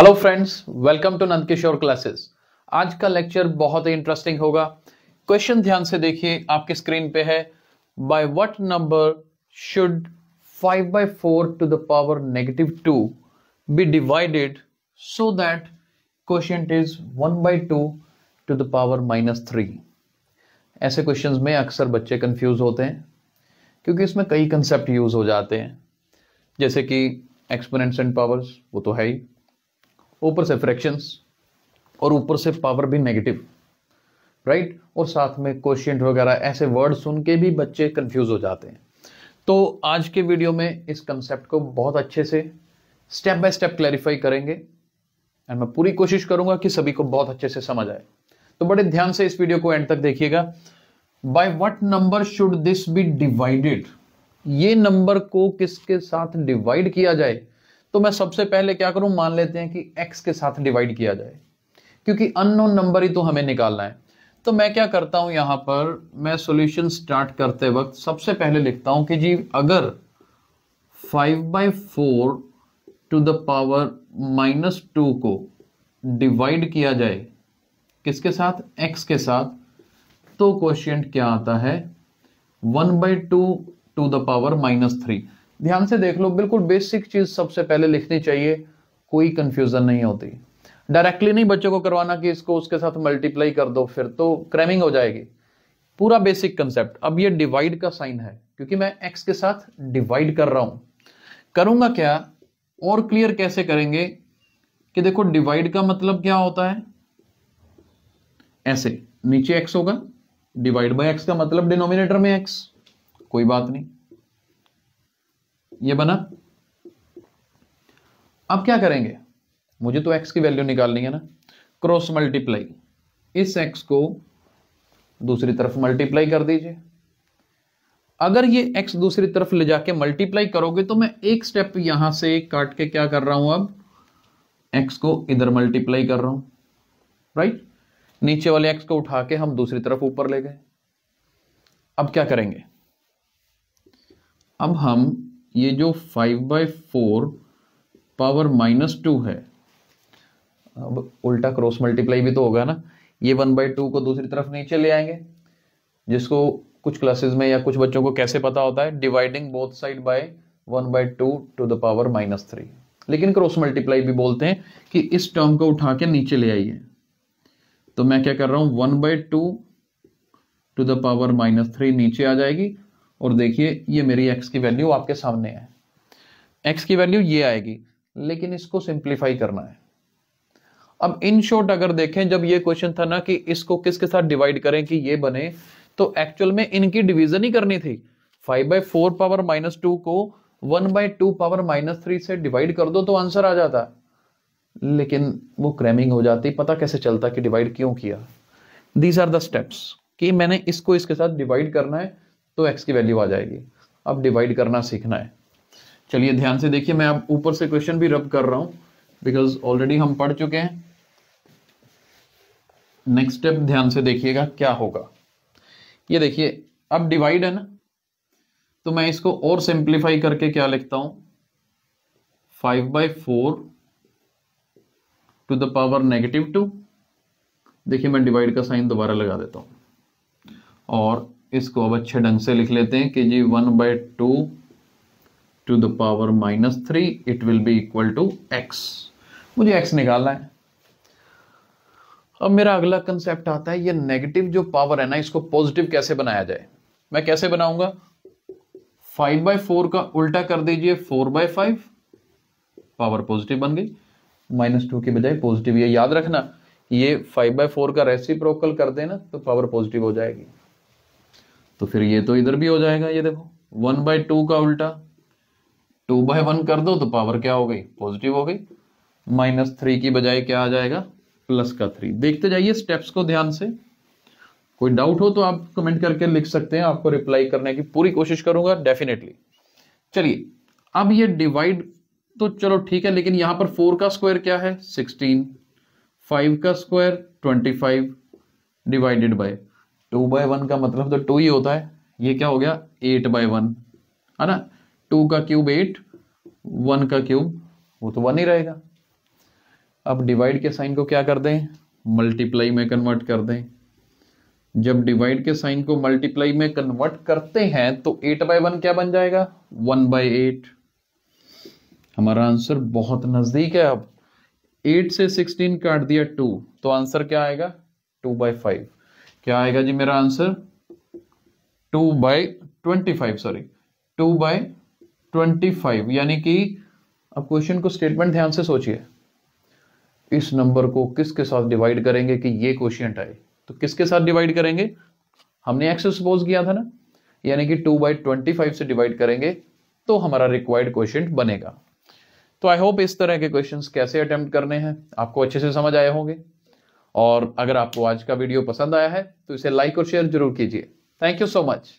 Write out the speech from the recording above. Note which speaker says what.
Speaker 1: Hello friends welcome to Nand Kishore classes आज का lecture बहुत ही इंटरेस्टिंग होगा क्वेश्चन ध्यान से देखिए आपके स्क्रीन पे है by what number should 5 by four to the power negative two be divided so that question is one by two to the power minus three ऐसे क्वेश्चन में अक्सर बच्चे कन्फ्यूज होते हैं क्योंकि इसमें कई कंसेप्ट यूज हो जाते हैं जैसे कि एक्सपोनेंट्स एंड पावर्स वो तो है ही ऊपर से फ्रैक्शंस और ऊपर से पावर भी नेगेटिव राइट right? और साथ में क्वेश्चन वगैरह ऐसे वर्ड सुन के भी बच्चे कंफ्यूज हो जाते हैं तो आज के वीडियो में इस कंसेप्ट को बहुत अच्छे से स्टेप बाय स्टेप क्लैरिफाई करेंगे एंड मैं पूरी कोशिश करूंगा कि सभी को बहुत अच्छे से समझ आए तो बड़े ध्यान से इस वीडियो को एंड तक देखिएगा by what number should this be divided ये नंबर को किसके साथ डिवाइड किया जाए तो मैं सबसे पहले क्या करूं मान लेते हैं कि एक्स के साथ डिवाइड किया जाए क्योंकि अननोन नंबर ही तो हमें निकालना है तो मैं क्या करता हूं यहां पर मैं सॉल्यूशन स्टार्ट करते वक्त सबसे पहले लिखता हूं कि जी अगर five by four to the power minus two को डिवाइड किया जाए किसके साथ एक्स के साथ तो क्वेश्चन क्या आता है one by two to the power minus three ध्यान से देख लो बिल्कुल बेसिक चीज सबसे पहले लिखनी चाहिए कोई कंफ्यूजन नहीं होती डायरेक्टली नहीं बच्चों को करवाना कि इसको उसके साथ मल्टीप्लाई कर दो फिर तो क्रैमिंग हो जाएगी पूरा बेसिक कंसेप्ट अब ये डिवाइड का साइन है क्योंकि मैं एक्स के साथ डिवाइड कर रहा हूं करूंगा क्या और क्लियर कैसे करेंगे कि देखो डिवाइड का मतलब क्या होता है ऐसे नीचे एक्स होगा डिवाइड बाय एक्स का मतलब डिनोमिनेटर में एक्स कोई बात नहीं ये बना अब क्या करेंगे मुझे तो एक्स की वैल्यू निकालनी है ना क्रॉस मल्टीप्लाई इस एक्स को दूसरी तरफ मल्टीप्लाई कर दीजिए अगर ये एक्स दूसरी तरफ ले जाके मल्टीप्लाई करोगे तो मैं एक स्टेप यहां से काट के क्या कर रहा हूं अब एक्स को इधर मल्टीप्लाई कर रहा हूं राइट नीचे वाले एक्स को उठा के हम दूसरी तरफ ऊपर ले गए अब क्या करेंगे अब हम ये जो five by four power minus two है अब उल्टा क्रॉस मल्टीप्लाई भी तो होगा ना ये वन बाई टू को दूसरी तरफ नीचे ले आएंगे जिसको कुछ क्लासेस में या कुछ बच्चों को कैसे पता होता है dividing both side by one by two to the power minus three लेकिन क्रॉस मल्टीप्लाई भी बोलते हैं कि इस टर्म को उठा के नीचे ले आइए तो मैं क्या कर रहा हूं one by two to the power minus three नीचे आ जाएगी और देखिए ये मेरी एक्स की वैल्यू आपके सामने है एक्स की वैल्यू ये आएगी लेकिन इसको सिंप्लीफाई करना है अब इन शॉर्ट अगर देखें जब ये क्वेश्चन था ना कि इसको किसके साथ डिवाइड करें कि ये बने तो एक्चुअल में इनकी डिवीजन ही करनी थी five by four power minus two को one by two power minus three से डिवाइड कर दो तो आंसर आ जाता लेकिन वो क्रैमिंग हो जाती पता कैसे चलता कि डिवाइड क्यों किया दीज आर द स्टेप्स कि मैंने इसको इसके साथ डिवाइड करना है तो एक्स की वैल्यू आ जाएगी अब डिवाइड करना सीखना है चलिए ध्यान से देखिए मैं अब ऊपर से क्वेश्चन भी रब कर रहा हूँ बिकॉज ऑलरेडी हम पढ़ चुके हैं नेक्स्ट स्टेप ध्यान से देखिएगा क्या होगा ये देखिए अब डिवाइड है ना तो मैं इसको और सिंप्लीफाई करके क्या लिखता हूं five by four to the power negative two देखिए मैं डिवाइड का साइन दोबारा लगा देता हूं और इसको अब अच्छे ढंग से लिख लेते हैं कि जी one by two to the power minus three it will be equal to x मुझे एक्स निकालना है अब मेरा अगला कंसेप्ट आता है ये नेगेटिव जो पावर है ना इसको पॉजिटिव कैसे बनाया जाए मैं कैसे बनाऊंगा फाइव बाय फोर का उल्टा कर दीजिए four by five power positive बन गई माइनस टू की बजाय पॉजिटिव ये याद रखना ये फाइव बाई फोर का रेसिप्रोकल कर देना तो पावर पॉजिटिव हो जाएगी तो फिर ये तो इधर भी हो जाएगा ये देखो वन बाई टू का उल्टा टू बाय वन कर दो तो पावर क्या हो गई पॉजिटिव हो गई माइनस थ्री की बजाय क्या आ जाएगा प्लस का थ्री देखते जाइए स्टेप्स को ध्यान से कोई डाउट हो तो आप कमेंट करके लिख सकते हैं आपको रिप्लाई करने की पूरी कोशिश करूंगा डेफिनेटली चलिए अब ये डिवाइड तो चलो ठीक है लेकिन यहां पर फोर का स्क्वायर क्या है सिक्सटीन फाइव का square twenty five divided by two by one का मतलब तो टू ही होता है ये क्या हो गया एट बाय वन है ना टू का क्यूब एट वन का क्यूब वो तो वन ही रहेगा अब डिवाइड के साइन को क्या कर दें मल्टीप्लाई में कन्वर्ट कर दें जब डिवाइड के साइन को मल्टीप्लाई में कन्वर्ट करते हैं तो एट बाय वन क्या बन जाएगा वन बाय एट हमारा आंसर बहुत नजदीक है अब एट से सिक्सटीन काट दिया टू तो आंसर क्या आएगा टू बाय फाइव क्या आएगा जी मेरा answer two by twenty five sorry two by twenty five यानी कि अब क्वेश्चन को स्टेटमेंट ध्यान से सोचिए इस नंबर को किसके साथ डिवाइड करेंगे कि ये क्वेश्चन आए तो किसके साथ डिवाइड करेंगे हमने एक्स सपोज किया था ना यानी कि टू बाई ट्वेंटी फाइव से डिवाइड करेंगे तो हमारा रिक्वायर्ड क्वेश्चन बनेगा तो आई होप इस तरह के क्वेश्चंस कैसे अटेम्प्ट करने हैं आपको अच्छे से समझ आए होंगे और अगर आपको आज का वीडियो पसंद आया है तो इसे लाइक और शेयर जरूर कीजिए थैंक यू सो मच